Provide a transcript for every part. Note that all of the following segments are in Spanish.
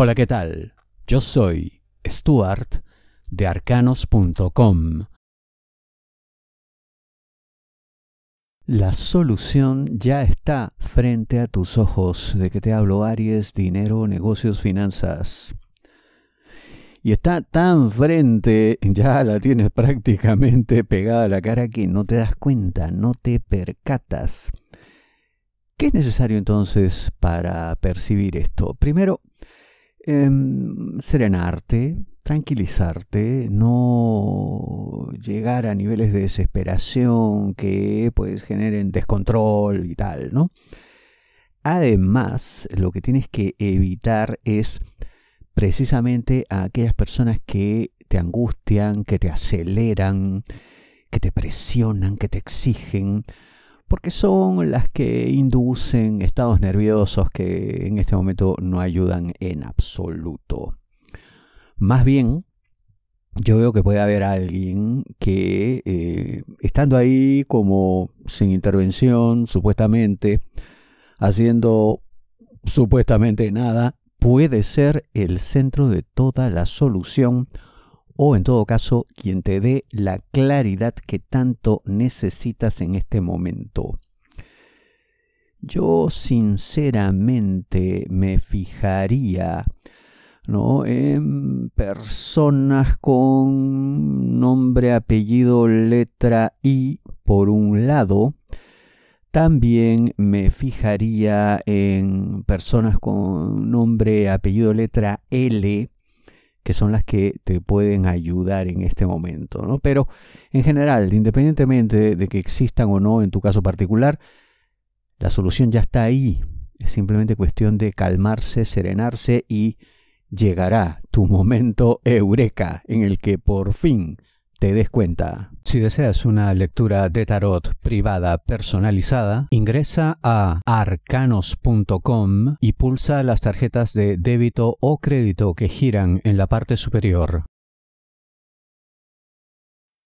Hola, ¿qué tal? Yo soy Stuart de arcanos.com. La solución ya está frente a tus ojos. ¿De que te hablo, Aries? Dinero, negocios, finanzas. Y está tan frente, ya la tienes prácticamente pegada a la cara que no te das cuenta, no te percatas. ¿Qué es necesario entonces para percibir esto? Primero, Em, serenarte, tranquilizarte, no llegar a niveles de desesperación que pues generen descontrol y tal, ¿no? Además, lo que tienes que evitar es precisamente a aquellas personas que te angustian, que te aceleran, que te presionan, que te exigen, porque son las que inducen estados nerviosos que en este momento no ayudan en absoluto. Más bien, yo veo que puede haber alguien que, eh, estando ahí como sin intervención, supuestamente, haciendo supuestamente nada, puede ser el centro de toda la solución o en todo caso quien te dé la claridad que tanto necesitas en este momento. Yo sinceramente me fijaría ¿no? en personas con nombre, apellido, letra I por un lado, también me fijaría en personas con nombre, apellido, letra L que son las que te pueden ayudar en este momento. ¿no? Pero en general, independientemente de que existan o no en tu caso particular, la solución ya está ahí. Es simplemente cuestión de calmarse, serenarse y llegará tu momento eureka en el que por fin te des cuenta. Si deseas una lectura de tarot privada personalizada, ingresa a arcanos.com y pulsa las tarjetas de débito o crédito que giran en la parte superior.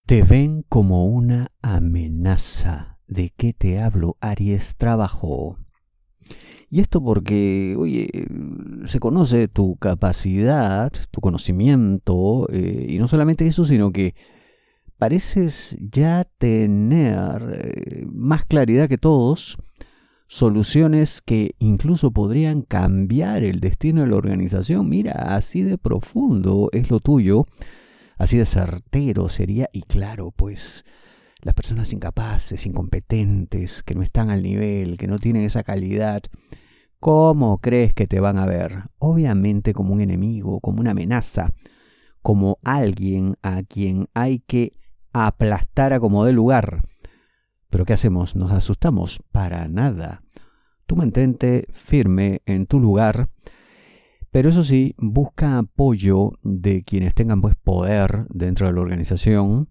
Te ven como una amenaza. ¿De qué te hablo, Aries? Trabajo. Y esto porque, oye, se conoce tu capacidad, tu conocimiento, eh, y no solamente eso, sino que pareces ya tener eh, más claridad que todos soluciones que incluso podrían cambiar el destino de la organización. Mira, así de profundo es lo tuyo, así de certero sería, y claro, pues las personas incapaces, incompetentes, que no están al nivel, que no tienen esa calidad, ¿cómo crees que te van a ver? Obviamente como un enemigo, como una amenaza, como alguien a quien hay que aplastara como de lugar. Pero ¿qué hacemos? ¿Nos asustamos? Para nada. Tú mantente firme en tu lugar, pero eso sí, busca apoyo de quienes tengan pues poder dentro de la organización.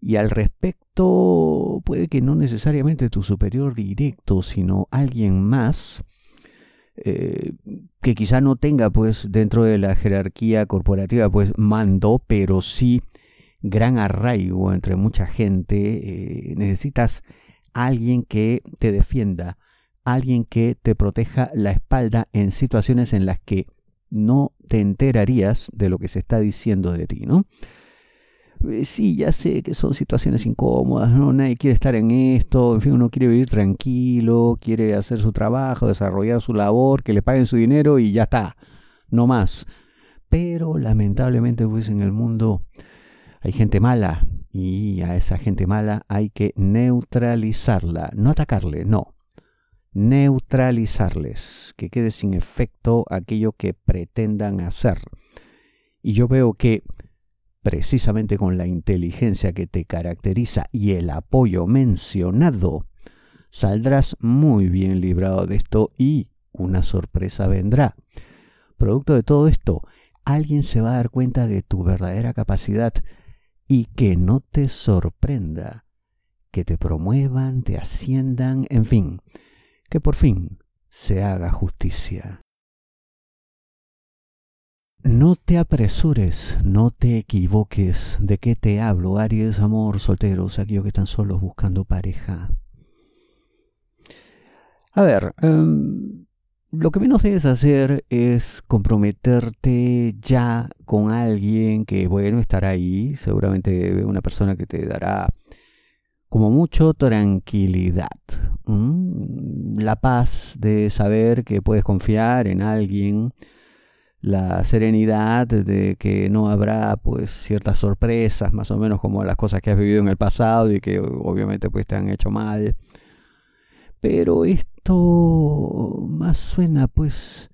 Y al respecto, puede que no necesariamente tu superior directo, sino alguien más eh, que quizá no tenga pues dentro de la jerarquía corporativa pues mando, pero sí gran arraigo entre mucha gente, eh, necesitas alguien que te defienda, alguien que te proteja la espalda en situaciones en las que no te enterarías de lo que se está diciendo de ti, ¿no? Eh, sí, ya sé que son situaciones incómodas, ¿no? nadie quiere estar en esto, en fin, uno quiere vivir tranquilo, quiere hacer su trabajo, desarrollar su labor, que le paguen su dinero y ya está, no más. Pero lamentablemente, pues en el mundo hay gente mala y a esa gente mala hay que neutralizarla, no atacarle, no. Neutralizarles, que quede sin efecto aquello que pretendan hacer. Y yo veo que precisamente con la inteligencia que te caracteriza y el apoyo mencionado, saldrás muy bien librado de esto y una sorpresa vendrá. Producto de todo esto, alguien se va a dar cuenta de tu verdadera capacidad y que no te sorprenda que te promuevan, te asciendan, en fin, que por fin se haga justicia. No te apresures, no te equivoques. ¿De qué te hablo, Aries, amor, solteros, aquellos que están solos buscando pareja? A ver, em, lo que menos debes hacer es comprometerte ya con alguien que, bueno, estar ahí, seguramente una persona que te dará como mucho tranquilidad, la paz de saber que puedes confiar en alguien, la serenidad de que no habrá pues ciertas sorpresas, más o menos como las cosas que has vivido en el pasado y que obviamente pues te han hecho mal pero esto más suena pues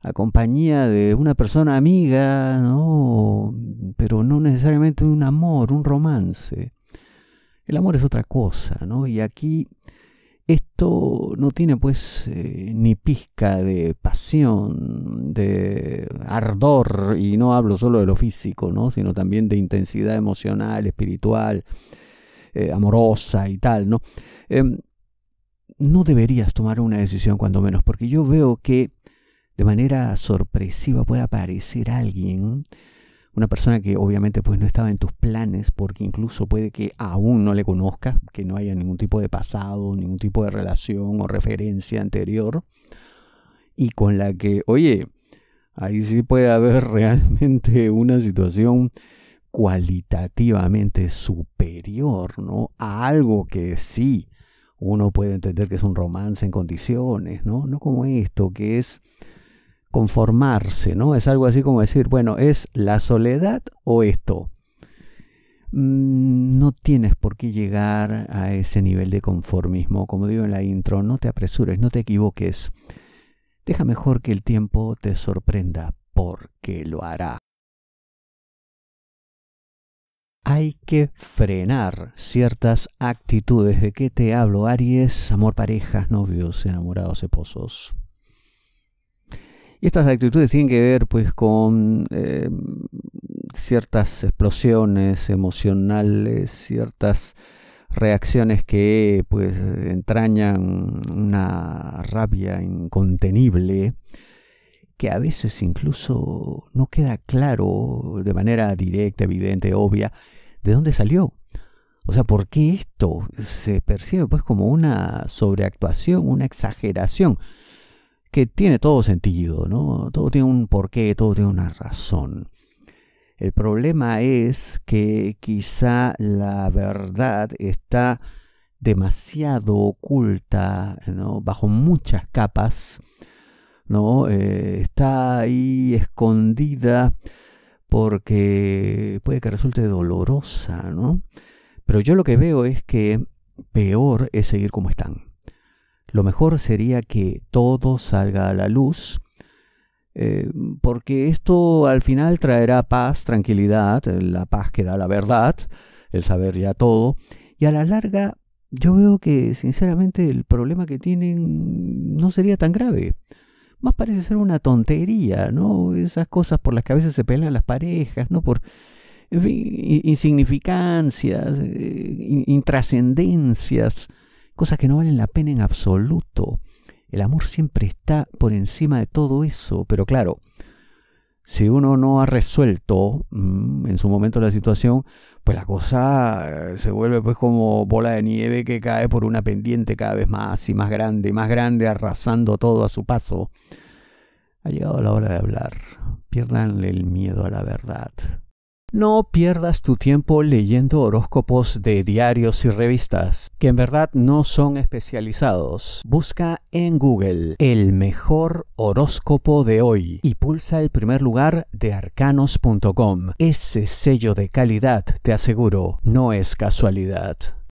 a compañía de una persona amiga, ¿no? Pero no necesariamente un amor, un romance. El amor es otra cosa, ¿no? Y aquí esto no tiene pues eh, ni pizca de pasión, de ardor, y no hablo solo de lo físico, ¿no? Sino también de intensidad emocional, espiritual, eh, amorosa y tal, ¿no? Em, no deberías tomar una decisión cuando menos, porque yo veo que de manera sorpresiva puede aparecer alguien, una persona que obviamente pues no estaba en tus planes, porque incluso puede que aún no le conozcas, que no haya ningún tipo de pasado, ningún tipo de relación o referencia anterior, y con la que, oye, ahí sí puede haber realmente una situación cualitativamente superior, ¿no? A algo que sí uno puede entender que es un romance en condiciones, ¿no? No como esto, que es conformarse, ¿no? Es algo así como decir, bueno, ¿es la soledad o esto? Mm, no tienes por qué llegar a ese nivel de conformismo. Como digo en la intro, no te apresures, no te equivoques. Deja mejor que el tiempo te sorprenda, porque lo hará hay que frenar ciertas actitudes. ¿De qué te hablo, Aries? Amor, parejas, novios, enamorados, esposos. Y estas actitudes tienen que ver pues con eh, ciertas explosiones emocionales, ciertas reacciones que pues entrañan una rabia incontenible que a veces incluso no queda claro de manera directa, evidente, obvia, ¿De dónde salió? O sea, ¿por qué esto se percibe pues como una sobreactuación, una exageración? Que tiene todo sentido, ¿no? Todo tiene un porqué, todo tiene una razón. El problema es que quizá la verdad está demasiado oculta, ¿no? Bajo muchas capas, ¿no? Eh, está ahí escondida porque puede que resulte dolorosa, ¿no? Pero yo lo que veo es que peor es seguir como están. Lo mejor sería que todo salga a la luz, eh, porque esto al final traerá paz, tranquilidad, la paz que da la verdad, el saber ya todo, y a la larga yo veo que sinceramente el problema que tienen no sería tan grave más parece ser una tontería, ¿no? Esas cosas por las que a veces se pelean las parejas, ¿no? Por, insignificancias, eh, intrascendencias, cosas que no valen la pena en absoluto. El amor siempre está por encima de todo eso, pero claro, si uno no ha resuelto mm, en su momento la situación, pues la cosa eh, se vuelve pues como bola de nieve que cae por una pendiente cada vez más y más grande y más grande, arrasando todo a su paso. Ha llegado la hora de hablar. Piérdanle el miedo a la verdad. No pierdas tu tiempo leyendo horóscopos de diarios y revistas, que en verdad no son especializados. Busca en Google el mejor horóscopo de hoy y pulsa el primer lugar de arcanos.com. Ese sello de calidad, te aseguro, no es casualidad.